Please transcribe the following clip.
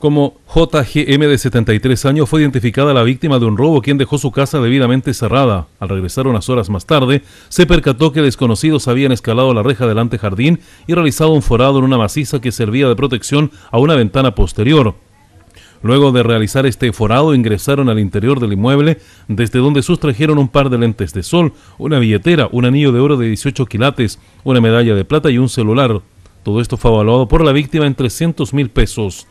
Como JGM de 73 años fue identificada la víctima de un robo quien dejó su casa debidamente cerrada. Al regresar unas horas más tarde, se percató que desconocidos habían escalado la reja del antejardín y realizado un forado en una maciza que servía de protección a una ventana posterior. Luego de realizar este forado, ingresaron al interior del inmueble, desde donde sustrajeron un par de lentes de sol, una billetera, un anillo de oro de 18 quilates, una medalla de plata y un celular. Todo esto fue evaluado por la víctima en 300 mil pesos.